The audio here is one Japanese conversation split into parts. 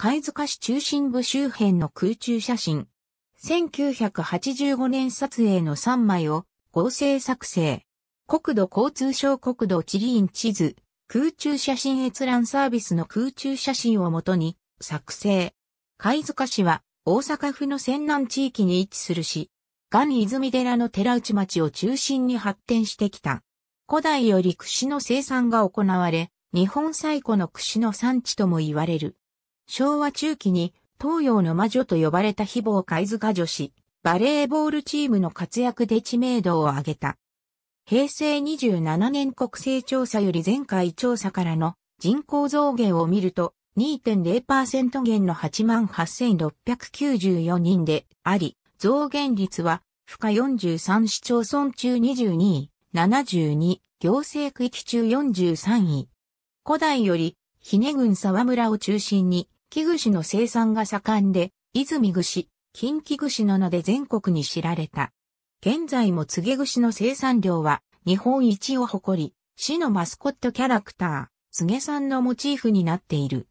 貝塚市中心部周辺の空中写真。1985年撮影の3枚を合成作成。国土交通省国土地理院地図、空中写真閲覧サービスの空中写真をもとに作成。貝塚市は大阪府の泉南地域に位置する市、岩泉寺の寺内町を中心に発展してきた。古代より櫛の生産が行われ、日本最古の櫛の産地とも言われる。昭和中期に東洋の魔女と呼ばれた非坊貝塚女子、バレーボールチームの活躍で知名度を上げた。平成27年国勢調査より前回調査からの人口増減を見ると2.0%減の88,694人であり、増減率は負荷43市町村中22位、72行政区域中43位。古代より、ひね郡沢村を中心に、木串の生産が盛んで、泉串、金木串の名で全国に知られた。現在も告串の生産量は日本一を誇り、市のマスコットキャラクター、告げさんのモチーフになっている。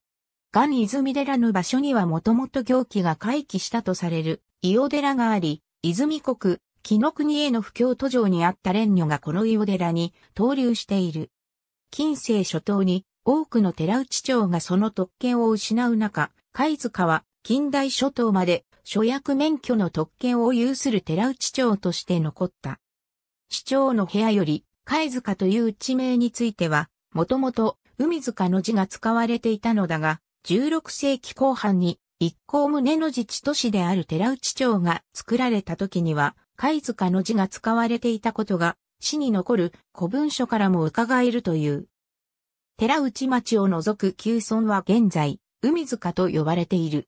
岩泉寺の場所にはもともと行基が回帰したとされる、伊予寺があり、泉国、木の国への不況途上にあった蓮女がこの伊予寺に投留している。近世初頭に多くの寺内町がその特権を失う中、貝塚は近代諸島まで諸役免許の特権を有する寺内町として残った。市長の部屋より貝塚という地名については、もともと海塚の字が使われていたのだが、16世紀後半に一向胸の自治都市である寺内町が作られた時には、貝塚の字が使われていたことが、市に残る古文書からも伺えるという。寺内町を除く旧村は現在、海塚と呼ばれている。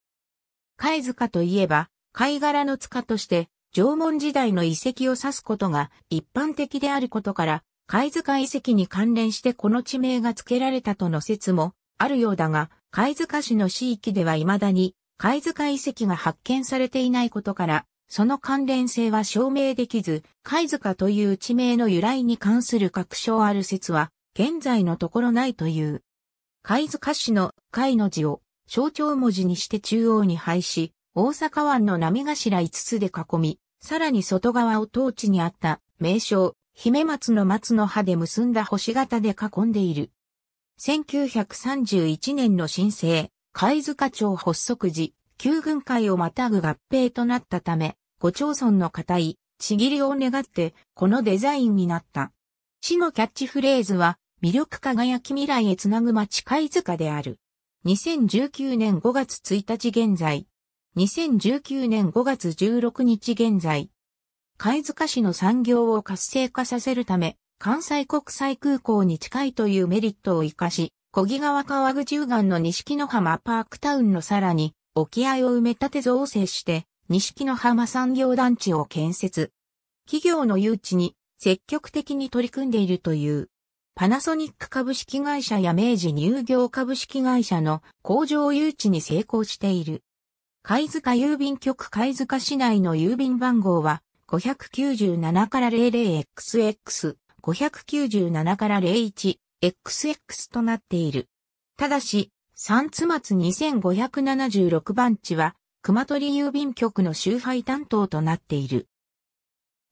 貝塚といえば、貝殻の塚として、縄文時代の遺跡を指すことが一般的であることから、貝塚遺跡に関連してこの地名が付けられたとの説もあるようだが、貝塚市の地域では未だに貝塚遺跡が発見されていないことから、その関連性は証明できず、貝塚という地名の由来に関する確証ある説は現在のところないという。貝塚市の貝の字を象徴文字にして中央に配し、大阪湾の波頭5つで囲み、さらに外側を当地にあった名称、姫松の松の葉で結んだ星型で囲んでいる。1931年の新生、貝塚町発足時、旧軍会をまたぐ合併となったため、五町村の固い、ちぎりを願って、このデザインになった。市のキャッチフレーズは、魅力輝き未来へつなぐ街貝塚である。2019年5月1日現在。2019年5月16日現在。貝塚市の産業を活性化させるため、関西国際空港に近いというメリットを活かし、小木川川口右岸の西野浜パークタウンのさらに、沖合を埋め立て造成して、西野浜産業団地を建設。企業の誘致に積極的に取り組んでいるという。パナソニック株式会社や明治乳業株式会社の工場誘致に成功している。貝塚郵便局貝塚市内の郵便番号は597から 00XX、597から 01XX となっている。ただし、三つ松2576番地は、熊取郵便局の集配担当となっている。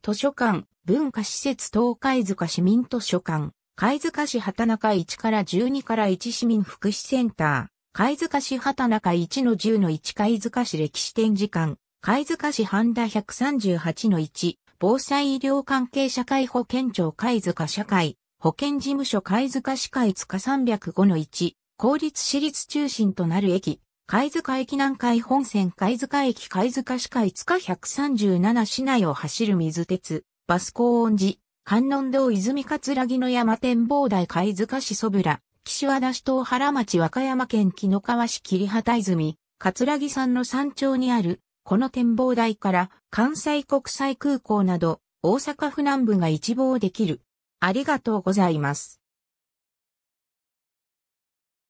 図書館、文化施設東海塚市民図書館。貝塚市畑中1から12から1市民福祉センター、貝塚市畑中1の10の1貝塚市歴史展示館、貝塚市半田138の1、防災医療関係社会保健庁貝塚社会、保健事務所貝塚市貝塚305の1、公立私立中心となる駅、貝塚駅南海本線貝塚駅貝塚市貝塚137市内を走る水鉄、バス高音寺、観音堂泉葛ぎの山展望台貝塚市ぶら、岸和田市東原町和歌山県紀の川市桐畑泉、葛ぎ山の山頂にある、この展望台から関西国際空港など大阪府南部が一望できる。ありがとうございます。